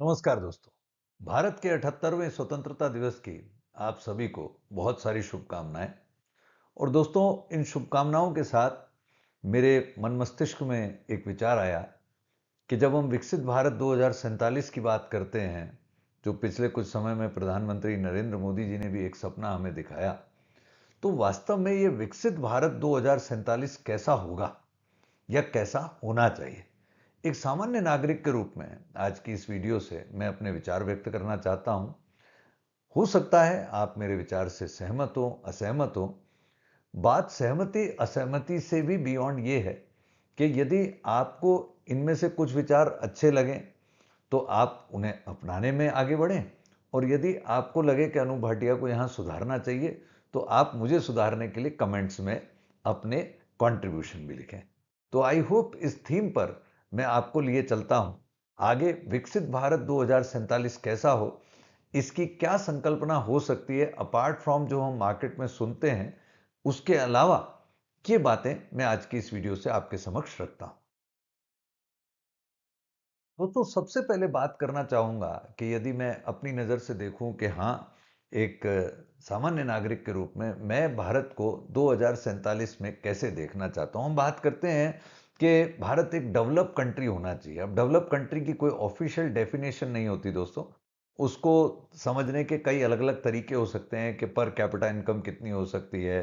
नमस्कार दोस्तों भारत के 78वें स्वतंत्रता दिवस की आप सभी को बहुत सारी शुभकामनाएं और दोस्तों इन शुभकामनाओं के साथ मेरे मन मस्तिष्क में एक विचार आया कि जब हम विकसित भारत दो की बात करते हैं जो पिछले कुछ समय में प्रधानमंत्री नरेंद्र मोदी जी ने भी एक सपना हमें दिखाया तो वास्तव में ये विकसित भारत दो कैसा होगा या कैसा होना चाहिए एक सामान्य नागरिक के रूप में आज की इस वीडियो से मैं अपने विचार व्यक्त करना चाहता हूं हो सकता है आप मेरे विचार से सहमत हो असहमत हो बात सहमति असहमति से भी बियॉन्ड ये है कि यदि आपको इनमें से कुछ विचार अच्छे लगे तो आप उन्हें अपनाने में आगे बढ़ें और यदि आपको लगे कि अनु भाटिया को यहाँ सुधारना चाहिए तो आप मुझे सुधारने के लिए कमेंट्स में अपने कंट्रीब्यूशन भी लिखें तो आई होप इस थीम पर मैं आपको लिए चलता हूं आगे विकसित भारत दो कैसा हो इसकी क्या संकल्पना हो सकती है अपार्ट फ्रॉम जो हम मार्केट में सुनते हैं उसके अलावा ये बातें मैं आज की इस वीडियो से आपके समक्ष रखता हूं दोस्तों तो सबसे पहले बात करना चाहूंगा कि यदि मैं अपनी नज़र से देखूं कि हाँ एक सामान्य नागरिक के रूप में मैं भारत को दो में कैसे देखना चाहता हूं हम बात करते हैं कि भारत एक डेवलप कंट्री होना चाहिए अब डेवलप कंट्री की कोई ऑफिशियल डेफिनेशन नहीं होती दोस्तों उसको समझने के कई अलग अलग तरीके हो सकते हैं कि पर कैपिटा इनकम कितनी हो सकती है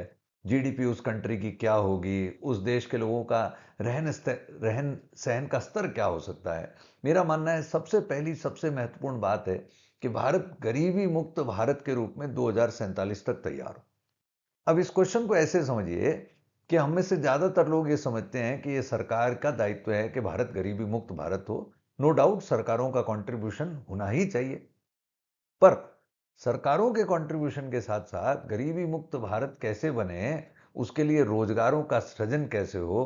जीडीपी उस कंट्री की क्या होगी उस देश के लोगों का रहन रहन सहन का स्तर क्या हो सकता है मेरा मानना है सबसे पहली सबसे महत्वपूर्ण बात है कि भारत गरीबी मुक्त भारत के रूप में दो तक तैयार हो अब इस क्वेश्चन को ऐसे समझिए कि हम में से ज़्यादातर लोग ये समझते हैं कि ये सरकार का दायित्व है कि भारत गरीबी मुक्त भारत हो नो डाउट सरकारों का कंट्रीब्यूशन होना ही चाहिए पर सरकारों के कंट्रीब्यूशन के साथ साथ गरीबी मुक्त भारत कैसे बने उसके लिए रोजगारों का सृजन कैसे हो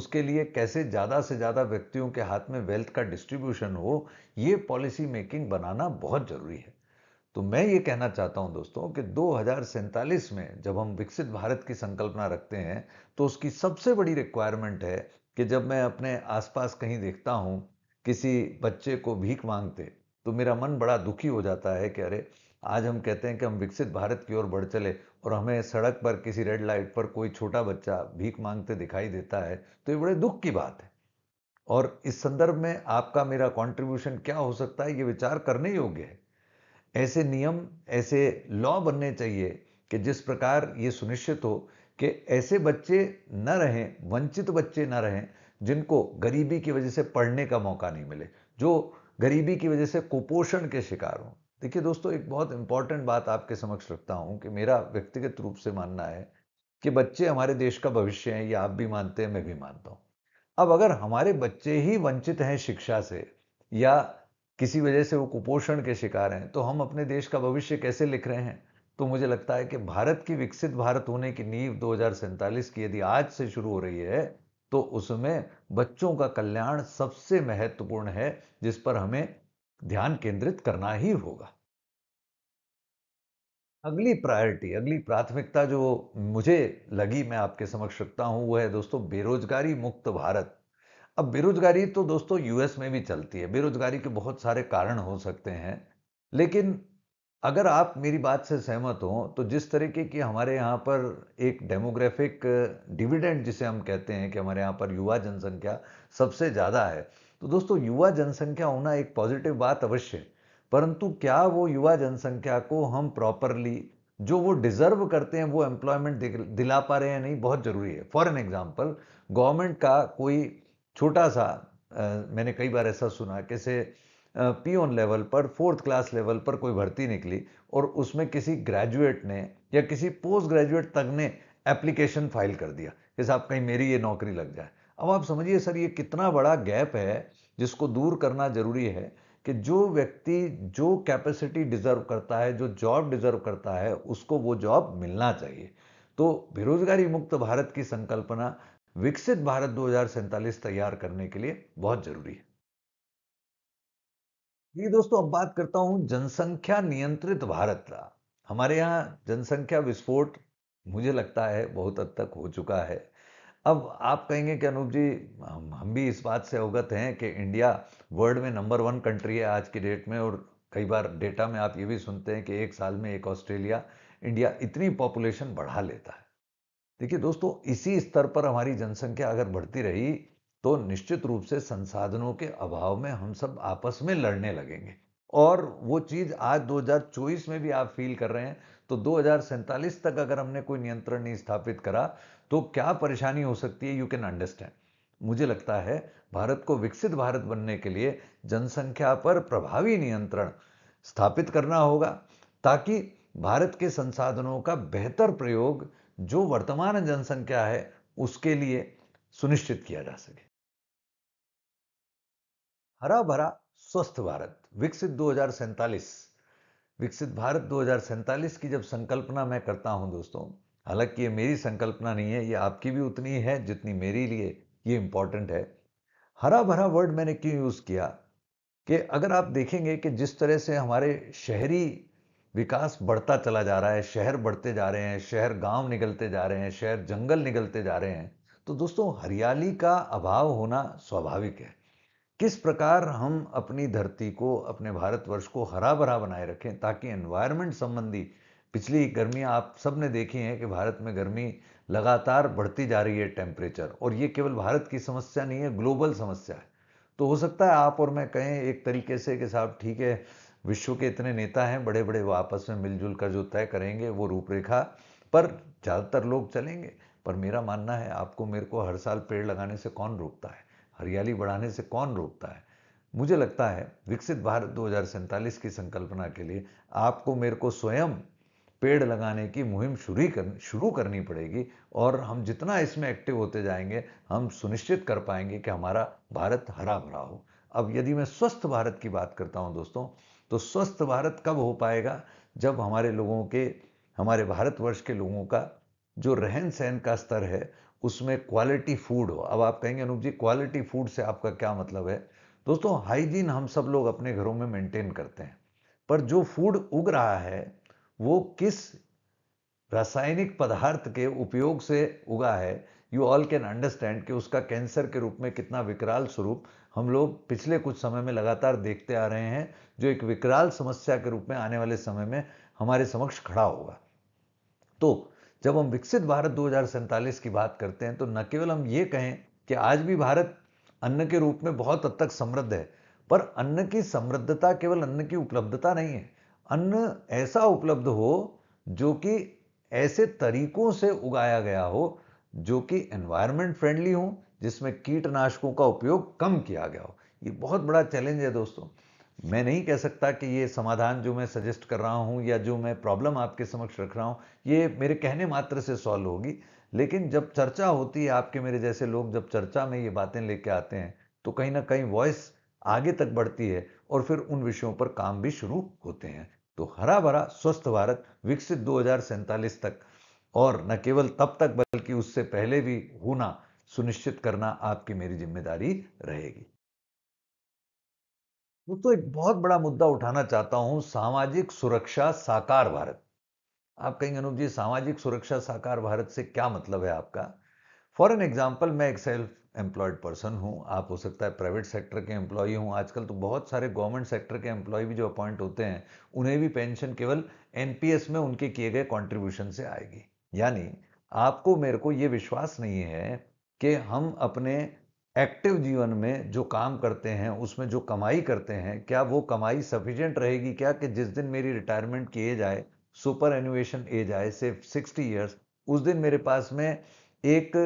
उसके लिए कैसे ज़्यादा से ज़्यादा व्यक्तियों के हाथ में वेल्थ का डिस्ट्रीब्यूशन हो ये पॉलिसी मेकिंग बनाना बहुत ज़रूरी है तो मैं ये कहना चाहता हूं दोस्तों कि दो में जब हम विकसित भारत की संकल्पना रखते हैं तो उसकी सबसे बड़ी रिक्वायरमेंट है कि जब मैं अपने आसपास कहीं देखता हूं किसी बच्चे को भीख मांगते तो मेरा मन बड़ा दुखी हो जाता है कि अरे आज हम कहते हैं कि हम विकसित भारत की ओर बढ़ चले और हमें सड़क पर किसी रेड लाइट पर कोई छोटा बच्चा भीख मांगते दिखाई देता है तो ये बड़े दुख की बात है और इस संदर्भ में आपका मेरा कंट्रीब्यूशन क्या हो सकता है ये विचार करने योग्य है ऐसे नियम ऐसे लॉ बनने चाहिए कि जिस प्रकार ये सुनिश्चित हो कि ऐसे बच्चे न रहें वंचित बच्चे न रहें जिनको गरीबी की वजह से पढ़ने का मौका नहीं मिले जो गरीबी की वजह से कुपोषण के शिकार हों देखिए दोस्तों एक बहुत इंपॉर्टेंट बात आपके समक्ष रखता हूँ कि मेरा व्यक्तिगत रूप से मानना है कि बच्चे हमारे देश का भविष्य है ये आप भी मानते हैं मैं भी मानता हूँ अब अगर हमारे बच्चे ही वंचित हैं शिक्षा से या किसी वजह से वो कुपोषण के शिकार हैं तो हम अपने देश का भविष्य कैसे लिख रहे हैं तो मुझे लगता है कि भारत की विकसित भारत होने की नींव दो की यदि आज से शुरू हो रही है तो उसमें बच्चों का कल्याण सबसे महत्वपूर्ण है जिस पर हमें ध्यान केंद्रित करना ही होगा अगली प्रायोरिटी अगली प्राथमिकता जो मुझे लगी मैं आपके समक्ष रखता हूं वो है दोस्तों बेरोजगारी मुक्त भारत अब बेरोजगारी तो दोस्तों यूएस में भी चलती है बेरोजगारी के बहुत सारे कारण हो सकते हैं लेकिन अगर आप मेरी बात से सहमत हो तो जिस तरीके की हमारे यहाँ पर एक डेमोग्राफिक डिविडेंड जिसे हम कहते हैं कि हमारे यहाँ पर युवा जनसंख्या सबसे ज़्यादा है तो दोस्तों युवा जनसंख्या होना एक पॉजिटिव बात अवश्य परंतु क्या वो युवा जनसंख्या को हम प्रॉपरली जो वो डिजर्व करते हैं वो एम्प्लॉयमेंट दिला पा रहे हैं नहीं बहुत ज़रूरी है फॉर एन एग्जाम्पल गवर्नमेंट का कोई छोटा सा आ, मैंने कई बार ऐसा सुना कैसे पी पीओन लेवल पर फोर्थ क्लास लेवल पर कोई भर्ती निकली और उसमें किसी ग्रेजुएट ने या किसी पोस्ट ग्रेजुएट तक ने एप्लीकेशन फाइल कर दिया कि साहब कहीं मेरी ये नौकरी लग जाए अब आप समझिए सर ये कितना बड़ा गैप है जिसको दूर करना जरूरी है कि जो व्यक्ति जो कैपेसिटी डिजर्व करता है जो जॉब डिजर्व करता है उसको वो जॉब मिलना चाहिए तो बेरोजगारी मुक्त भारत की संकल्पना विकसित भारत दो तैयार करने के लिए बहुत जरूरी है ये दोस्तों अब बात करता हूं जनसंख्या नियंत्रित भारत का हमारे यहां जनसंख्या विस्फोट मुझे लगता है बहुत हद तक हो चुका है अब आप कहेंगे कि अनूप जी हम, हम भी इस बात से अवगत हैं कि इंडिया वर्ल्ड में नंबर वन कंट्री है आज की डेट में और कई बार डेटा में आप ये भी सुनते हैं कि एक साल में एक ऑस्ट्रेलिया इंडिया इतनी पॉपुलेशन बढ़ा लेता है देखिए दोस्तों इसी स्तर पर हमारी जनसंख्या अगर बढ़ती रही तो निश्चित रूप से संसाधनों के अभाव में हम सब आपस में लड़ने लगेंगे और वो चीज़ आज 2024 में भी आप फील कर रहे हैं तो दो तक अगर हमने कोई नियंत्रण नहीं स्थापित करा तो क्या परेशानी हो सकती है यू कैन अंडरस्टैंड मुझे लगता है भारत को विकसित भारत बनने के लिए जनसंख्या पर प्रभावी नियंत्रण स्थापित करना होगा ताकि भारत के संसाधनों का बेहतर प्रयोग जो वर्तमान जनसंख्या है उसके लिए सुनिश्चित किया जा सके हरा भरा स्वस्थ भारत विकसित दो विकसित भारत दो की जब संकल्पना मैं करता हूं दोस्तों हालांकि ये मेरी संकल्पना नहीं है ये आपकी भी उतनी है जितनी मेरे लिए ये इंपॉर्टेंट है हरा भरा वर्ड मैंने क्यों यूज़ किया कि अगर आप देखेंगे कि जिस तरह से हमारे शहरी विकास बढ़ता चला जा रहा है शहर बढ़ते जा रहे हैं शहर गांव निकलते जा रहे हैं शहर जंगल निकलते जा रहे हैं तो दोस्तों हरियाली का अभाव होना स्वाभाविक है किस प्रकार हम अपनी धरती को अपने भारतवर्ष को हरा भरा बनाए रखें ताकि एनवायरनमेंट संबंधी पिछली गर्मियां आप सबने देखी हैं कि भारत में गर्मी लगातार बढ़ती जा रही है टेम्परेचर और ये केवल भारत की समस्या नहीं है ग्लोबल समस्या है तो हो सकता है आप और मैं कहें एक तरीके से कि साहब ठीक है विश्व के इतने नेता हैं बड़े बड़े वो आपस में मिलजुल कर जो तय करेंगे वो रूपरेखा पर ज़्यादातर लोग चलेंगे पर मेरा मानना है आपको मेरे को हर साल पेड़ लगाने से कौन रोकता है हरियाली बढ़ाने से कौन रोकता है मुझे लगता है विकसित भारत दो की संकल्पना के लिए आपको मेरे को स्वयं पेड़ लगाने की मुहिम शुरू कर शुरू करनी पड़ेगी और हम जितना इसमें एक्टिव होते जाएंगे हम सुनिश्चित कर पाएंगे कि हमारा भारत हरा भरा हो अब यदि मैं स्वस्थ भारत की बात करता हूँ दोस्तों तो स्वस्थ भारत कब हो पाएगा जब हमारे लोगों के हमारे भारतवर्ष के लोगों का जो रहन सहन का स्तर है उसमें क्वालिटी फूड हो अब आप कहेंगे अनूप जी क्वालिटी फूड से आपका क्या मतलब है दोस्तों हाइजीन हम सब लोग अपने घरों में मेंटेन करते हैं पर जो फूड उग रहा है वो किस रासायनिक पदार्थ के उपयोग से उगा है यू ऑल कैन अंडरस्टैंड कि उसका कैंसर के रूप में कितना विकराल स्वरूप हम लोग पिछले कुछ समय में लगातार देखते आ रहे हैं जो एक विकराल समस्या के रूप में आने वाले समय में हमारे समक्ष खड़ा होगा तो जब हम विकसित भारत दो की बात करते हैं तो न केवल हम ये कहें कि आज भी भारत अन्न के रूप में बहुत हद तक समृद्ध है पर अन्न की समृद्धता केवल अन्न की उपलब्धता नहीं है अन्न ऐसा उपलब्ध हो जो कि ऐसे तरीकों से उगाया गया हो जो कि एनवायरमेंट फ्रेंडली हो जिसमें कीटनाशकों का उपयोग कम किया गया हो ये बहुत बड़ा चैलेंज है दोस्तों मैं नहीं कह सकता कि ये समाधान जो मैं सजेस्ट कर रहा हूँ या जो मैं प्रॉब्लम आपके समक्ष रख रहा हूँ ये मेरे कहने मात्र से सॉल्व होगी लेकिन जब चर्चा होती है आपके मेरे जैसे लोग जब चर्चा में ये बातें लेके आते हैं तो कहीं ना कहीं वॉइस आगे तक बढ़ती है और फिर उन विषयों पर काम भी शुरू होते हैं तो हरा भरा स्वस्थ भारत विकसित दो तक और न केवल तब तक बल्कि उससे पहले भी होना सुनिश्चित करना आपकी मेरी जिम्मेदारी रहेगी दोस्तों एक बहुत बड़ा मुद्दा उठाना चाहता हूं सामाजिक सुरक्षा साकार भारत आप कहेंगे अनुप जी सामाजिक सुरक्षा साकार भारत से क्या मतलब है आपका फॉर एन एग्जाम्पल मैं एक सेल्फ एम्प्लॉयड पर्सन हूं आप हो सकता है प्राइवेट सेक्टर के एम्प्लॉय हूं आजकल तो बहुत सारे गवर्नमेंट सेक्टर के एम्प्लॉय भी जो अपॉइंट होते हैं उन्हें भी पेंशन केवल एनपीएस में उनके किए गए कॉन्ट्रीब्यूशन से आएगी यानी आपको मेरे को ये विश्वास नहीं है कि हम अपने एक्टिव जीवन में जो काम करते हैं उसमें जो कमाई करते हैं क्या वो कमाई सफिशियंट रहेगी क्या कि जिस दिन मेरी रिटायरमेंट की एज आए सुपर एनुएशन एज आए सिर्फ सिक्सटी ईयर्स उस दिन मेरे पास में एक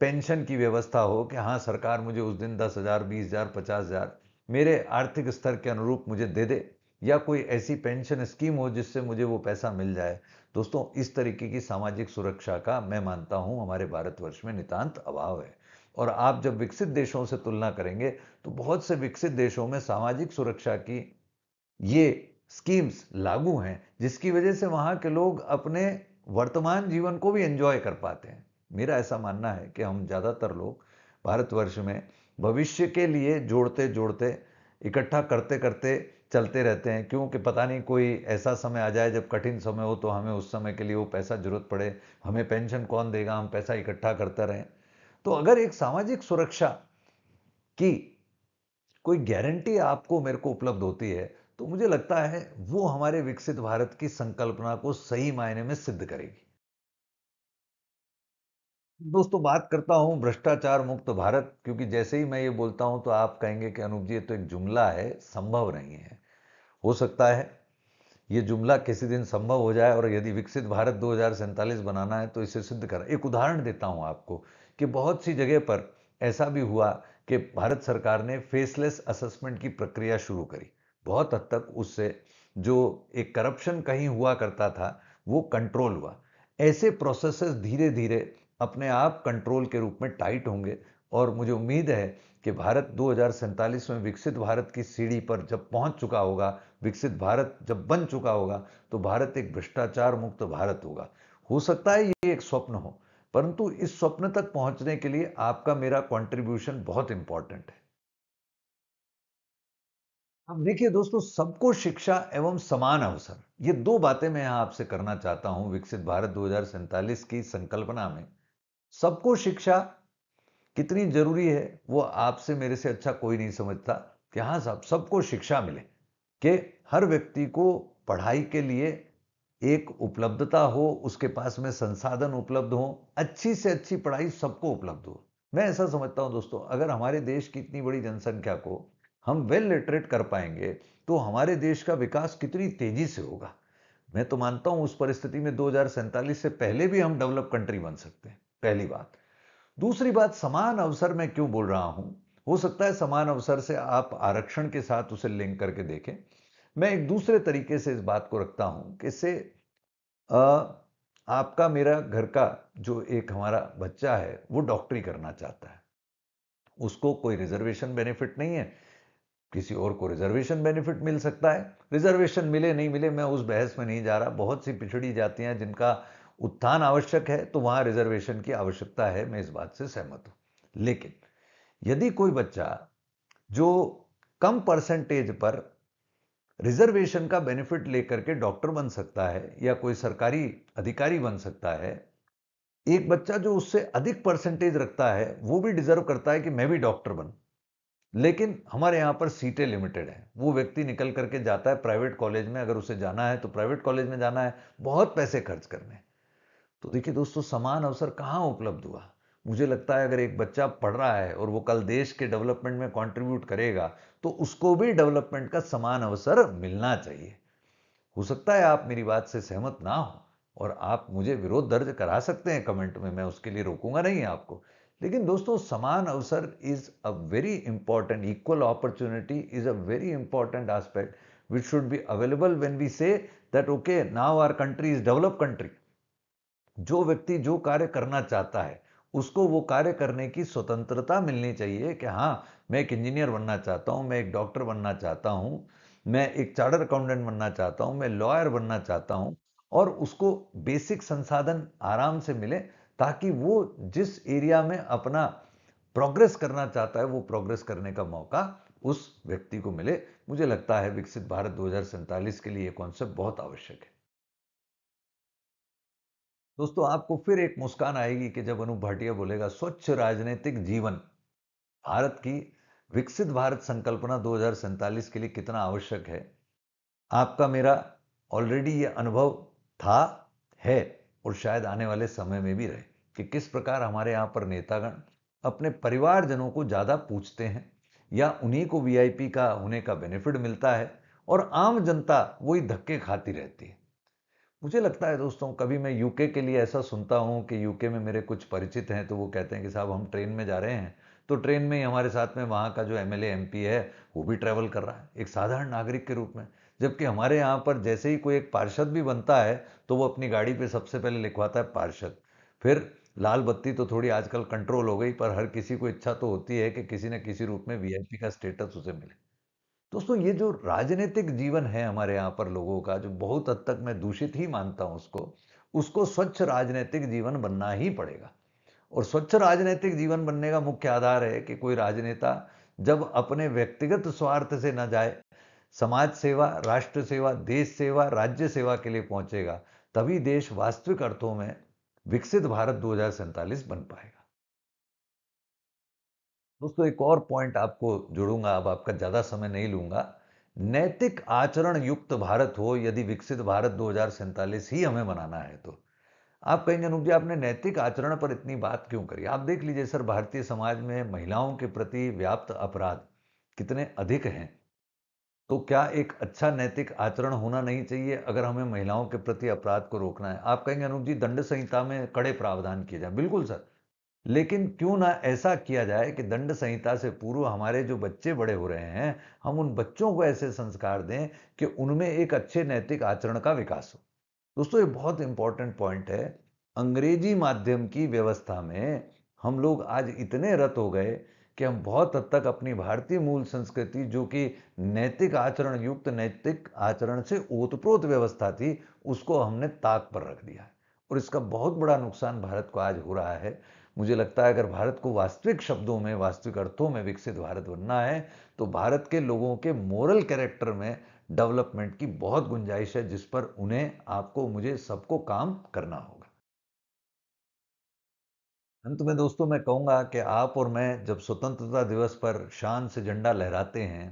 पेंशन की व्यवस्था हो कि हाँ सरकार मुझे उस दिन दस हज़ार बीस हज़ार पचास हज़ार मेरे आर्थिक स्तर के अनुरूप मुझे दे दे या कोई ऐसी पेंशन स्कीम हो जिससे मुझे वो पैसा मिल जाए दोस्तों इस तरीके की सामाजिक सुरक्षा का मैं मानता हूं हमारे भारतवर्ष में नितांत अभाव है और आप जब विकसित देशों से तुलना करेंगे तो बहुत से विकसित देशों में सामाजिक सुरक्षा की ये स्कीम्स लागू हैं जिसकी वजह से वहां के लोग अपने वर्तमान जीवन को भी एंजॉय कर पाते हैं मेरा ऐसा मानना है कि हम ज़्यादातर लोग भारतवर्ष में भविष्य के लिए जोड़ते जोड़ते इकट्ठा करते करते चलते रहते हैं क्योंकि पता नहीं कोई ऐसा समय आ जाए जब कठिन समय हो तो हमें उस समय के लिए वो पैसा जरूरत पड़े हमें पेंशन कौन देगा हम पैसा इकट्ठा करता रहें तो अगर एक सामाजिक सुरक्षा की कोई गारंटी आपको मेरे को उपलब्ध होती है तो मुझे लगता है वो हमारे विकसित भारत की संकल्पना को सही मायने में सिद्ध करेगी दोस्तों बात करता हूं भ्रष्टाचार मुक्त भारत क्योंकि जैसे ही मैं ये बोलता हूं तो आप कहेंगे कि अनूप जी तो एक जुमला है संभव नहीं है हो सकता है ये जुमला किसी दिन संभव हो जाए और यदि विकसित भारत दो बनाना है तो इसे सिद्ध कर एक उदाहरण देता हूँ आपको कि बहुत सी जगह पर ऐसा भी हुआ कि भारत सरकार ने फेसलेस असेसमेंट की प्रक्रिया शुरू करी बहुत हद तक उससे जो एक करप्शन कहीं हुआ करता था वो कंट्रोल हुआ ऐसे प्रोसेसेस धीरे धीरे अपने आप कंट्रोल के रूप में टाइट होंगे और मुझे उम्मीद है कि भारत दो में विकसित भारत की सीढ़ी पर जब पहुंच चुका होगा विकसित भारत जब बन चुका होगा तो भारत एक भ्रष्टाचार मुक्त भारत होगा हो सकता है ये एक स्वप्न हो परंतु इस स्वप्न तक पहुंचने के लिए आपका मेरा कंट्रीब्यूशन बहुत इंपॉर्टेंट है अब देखिए दोस्तों सबको शिक्षा एवं समान अवसर ये दो बातें मैं यहां आपसे करना चाहता हूं विकसित भारत दो की संकल्पना में सबको शिक्षा कितनी जरूरी है वो आपसे मेरे से अच्छा कोई नहीं समझता कि हाँ साहब सबको शिक्षा मिले कि हर व्यक्ति को पढ़ाई के लिए एक उपलब्धता हो उसके पास में संसाधन उपलब्ध हो अच्छी से अच्छी पढ़ाई सबको उपलब्ध हो मैं ऐसा समझता हूं दोस्तों अगर हमारे देश की इतनी बड़ी जनसंख्या को हम वेल लिटरेट कर पाएंगे तो हमारे देश का विकास कितनी तेजी से होगा मैं तो मानता हूं उस परिस्थिति में दो से पहले भी हम डेवलप कंट्री बन सकते हैं पहली बात दूसरी बात समान अवसर में क्यों बोल रहा हूं हो सकता है समान अवसर से आप आरक्षण के साथ उसे लिंक करके देखें मैं एक दूसरे तरीके से इस बात को रखता हूं कि इससे आपका मेरा घर का जो एक हमारा बच्चा है वो डॉक्टरी करना चाहता है उसको कोई रिजर्वेशन बेनिफिट नहीं है किसी और को रिजर्वेशन बेनिफिट मिल सकता है रिजर्वेशन मिले नहीं मिले मैं उस बहस में नहीं जा रहा बहुत सी पिछड़ी जाती जिनका उत्थान आवश्यक है तो वहां रिजर्वेशन की आवश्यकता है मैं इस बात से सहमत हूं लेकिन यदि कोई बच्चा जो कम परसेंटेज पर रिजर्वेशन का बेनिफिट लेकर के डॉक्टर बन सकता है या कोई सरकारी अधिकारी बन सकता है एक बच्चा जो उससे अधिक परसेंटेज रखता है वो भी डिजर्व करता है कि मैं भी डॉक्टर बन लेकिन हमारे यहां पर सीटें लिमिटेड हैं वो व्यक्ति निकल करके जाता है प्राइवेट कॉलेज में अगर उसे जाना है तो प्राइवेट कॉलेज में जाना है बहुत पैसे खर्च करने तो देखिए दोस्तों समान अवसर कहाँ उपलब्ध हुआ मुझे लगता है अगर एक बच्चा पढ़ रहा है और वो कल देश के डेवलपमेंट में कंट्रीब्यूट करेगा तो उसको भी डेवलपमेंट का समान अवसर मिलना चाहिए हो सकता है आप मेरी बात से सहमत ना हो और आप मुझे विरोध दर्ज करा सकते हैं कमेंट में मैं उसके लिए रोकूंगा नहीं आपको लेकिन दोस्तों समान अवसर is a very important equal opportunity is a very important aspect which should be available when we say that okay now our country is develop country जो व्यक्ति जो कार्य करना चाहता है उसको वो कार्य करने की स्वतंत्रता मिलनी चाहिए कि हाँ मैं एक इंजीनियर बनना चाहता हूँ मैं एक डॉक्टर बनना चाहता हूँ मैं एक चार्टर अकाउंटेंट बनना चाहता हूँ मैं लॉयर बनना चाहता हूँ और उसको बेसिक संसाधन आराम से मिले ताकि वो जिस एरिया में अपना प्रोग्रेस करना चाहता है वो प्रोग्रेस करने का मौका उस व्यक्ति को मिले मुझे लगता है विकसित भारत दो के लिए ये कॉन्सेप्ट बहुत आवश्यक है दोस्तों आपको फिर एक मुस्कान आएगी कि जब अनु भाटिया बोलेगा स्वच्छ राजनीतिक जीवन भारत की विकसित भारत संकल्पना दो के लिए कितना आवश्यक है आपका मेरा ऑलरेडी यह अनुभव था है और शायद आने वाले समय में भी रहे कि किस प्रकार हमारे यहाँ पर नेतागण अपने परिवारजनों को ज़्यादा पूछते हैं या उन्हीं को वीआईपी का होने का बेनिफिट मिलता है और आम जनता वही धक्के खाती रहती है मुझे लगता है दोस्तों कभी मैं यूके के लिए ऐसा सुनता हूँ कि यूके में मेरे कुछ परिचित हैं तो वो कहते हैं कि साहब हम ट्रेन में जा रहे हैं तो ट्रेन में ही हमारे साथ में वहाँ का जो एम एल है वो भी ट्रैवल कर रहा है एक साधारण नागरिक के रूप में जबकि हमारे यहाँ पर जैसे ही कोई एक पार्षद भी बनता है तो वो अपनी गाड़ी पर सबसे पहले लिखवाता है पार्षद फिर लाल बत्ती तो थोड़ी आजकल कंट्रोल हो गई पर हर किसी को इच्छा तो होती है कि किसी न किसी रूप में वीआईपी का स्टेटस उसे मिले दोस्तों ये जो राजनीतिक जीवन है हमारे यहाँ पर लोगों का जो बहुत हद तक मैं दूषित ही मानता हूँ उसको उसको स्वच्छ राजनीतिक जीवन बनना ही पड़ेगा और स्वच्छ राजनीतिक जीवन बनने का मुख्य आधार है कि कोई राजनेता जब अपने व्यक्तिगत स्वार्थ से न जाए समाज सेवा राष्ट्र सेवा देश सेवा राज्य सेवा के लिए पहुंचेगा तभी देश वास्तविक अर्थों में विकसित भारत दो बन पाएगा दोस्तों एक और पॉइंट आपको जोड़ूंगा अब आपका ज़्यादा समय नहीं लूंगा नैतिक आचरण युक्त भारत हो यदि विकसित भारत दो ही हमें बनाना है तो आप कहेंगे अनूप जी आपने नैतिक आचरण पर इतनी बात क्यों करी आप देख लीजिए सर भारतीय समाज में महिलाओं के प्रति व्याप्त अपराध कितने अधिक हैं तो क्या एक अच्छा नैतिक आचरण होना नहीं चाहिए अगर हमें महिलाओं के प्रति अपराध को रोकना है आप कहेंगे अनूप जी दंड संहिता में कड़े प्रावधान किए जाए बिल्कुल सर लेकिन क्यों ना ऐसा किया जाए कि दंड संहिता से पूर्व हमारे जो बच्चे बड़े हो रहे हैं हम उन बच्चों को ऐसे संस्कार दें कि उनमें एक अच्छे नैतिक आचरण का विकास हो दोस्तों ये बहुत इंपॉर्टेंट पॉइंट है अंग्रेजी माध्यम की व्यवस्था में हम लोग आज इतने रत हो गए कि हम बहुत हद तक अपनी भारतीय मूल संस्कृति जो कि नैतिक आचरण युक्त नैतिक आचरण से ओतप्रोत व्यवस्था थी उसको हमने ताक पर रख दिया है और इसका बहुत बड़ा नुकसान भारत को आज हो रहा है मुझे लगता है अगर भारत को वास्तविक शब्दों में वास्तविक अर्थों में विकसित भारत बनना है तो भारत के लोगों के मॉरल कैरेक्टर में डेवलपमेंट की बहुत गुंजाइश है जिस पर उन्हें आपको मुझे सबको काम करना होगा अंत में दोस्तों मैं कहूंगा कि आप और मैं जब स्वतंत्रता दिवस पर शान से झंडा लहराते हैं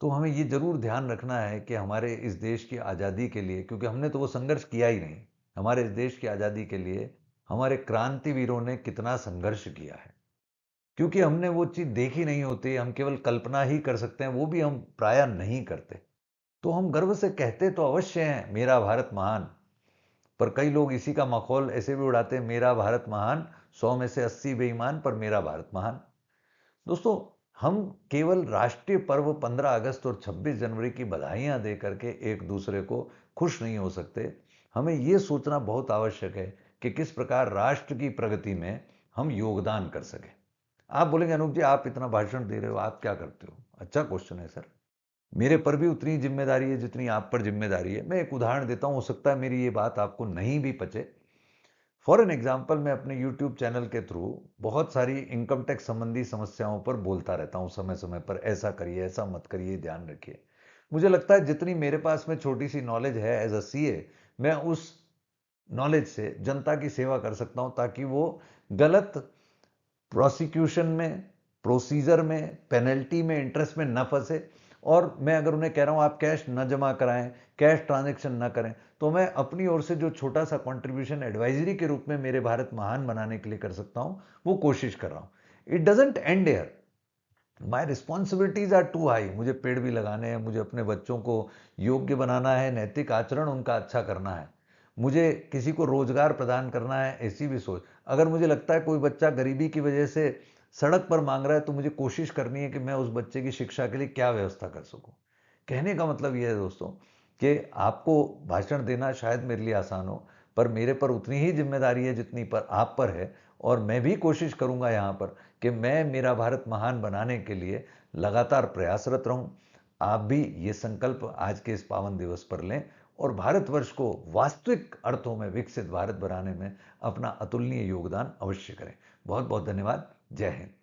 तो हमें ये जरूर ध्यान रखना है कि हमारे इस देश की आज़ादी के लिए क्योंकि हमने तो वो संघर्ष किया ही नहीं हमारे इस देश की आज़ादी के लिए हमारे क्रांतिवीरों ने कितना संघर्ष किया है क्योंकि हमने वो चीज देखी नहीं होती हम केवल कल्पना ही कर सकते हैं वो भी हम प्राय नहीं करते तो हम गर्व से कहते तो अवश्य हैं मेरा भारत महान पर कई लोग इसी का मखौल ऐसे भी उड़ाते हैं मेरा भारत महान सौ में से अस्सी बेईमान पर मेरा भारत महान दोस्तों हम केवल राष्ट्रीय पर्व 15 अगस्त और 26 जनवरी की बधाइयां दे करके एक दूसरे को खुश नहीं हो सकते हमें यह सोचना बहुत आवश्यक है कि किस प्रकार राष्ट्र की प्रगति में हम योगदान कर सकें आप बोलेंगे अनूप जी आप इतना भाषण दे रहे हो आप क्या करते हो अच्छा क्वेश्चन है सर मेरे पर भी उतनी जिम्मेदारी है जितनी आप पर जिम्मेदारी है मैं एक उदाहरण देता हूं हो सकता है मेरी ये बात आपको नहीं भी पचे फॉर एन एग्जाम्पल मैं अपने यूट्यूब चैनल के थ्रू बहुत सारी इनकम टैक्स संबंधी समस्याओं पर बोलता रहता हूँ समय समय पर ऐसा करिए ऐसा मत करिए ध्यान रखिए मुझे लगता है जितनी मेरे पास में छोटी सी नॉलेज है एज अ सी मैं उस नॉलेज से जनता की सेवा कर सकता हूं ताकि वो गलत प्रोसिक्यूशन में प्रोसीजर में पेनल्टी में इंटरेस्ट में न फंसे और मैं अगर उन्हें कह रहा हूं आप कैश न जमा कराएं कैश ट्रांजैक्शन ना करें तो मैं अपनी ओर से जो छोटा सा कंट्रीब्यूशन एडवाइजरी के रूप में मेरे भारत महान बनाने के लिए कर सकता हूं वो कोशिश कर रहा हूं it doesn't end here my responsibilities are too high मुझे पेड़ भी लगाने हैं मुझे अपने बच्चों को योग्य बनाना है नैतिक आचरण उनका अच्छा करना है मुझे किसी को रोज़गार प्रदान करना है ऐसी भी सोच अगर मुझे लगता है कोई बच्चा गरीबी की वजह से सड़क पर मांग रहा है तो मुझे कोशिश करनी है कि मैं उस बच्चे की शिक्षा के लिए क्या व्यवस्था कर सकूँ कहने का मतलब यह है दोस्तों कि आपको भाषण देना शायद मेरे लिए आसान हो पर मेरे पर उतनी ही जिम्मेदारी है जितनी पर आप पर है और मैं भी कोशिश करूंगा यहाँ पर कि मैं मेरा भारत महान बनाने के लिए लगातार प्रयासरत रहूं आप भी ये संकल्प आज के इस पावन दिवस पर लें और भारतवर्ष को वास्तविक अर्थों में विकसित भारत बनाने में अपना अतुलनीय योगदान अवश्य करें बहुत बहुत धन्यवाद जय हिंद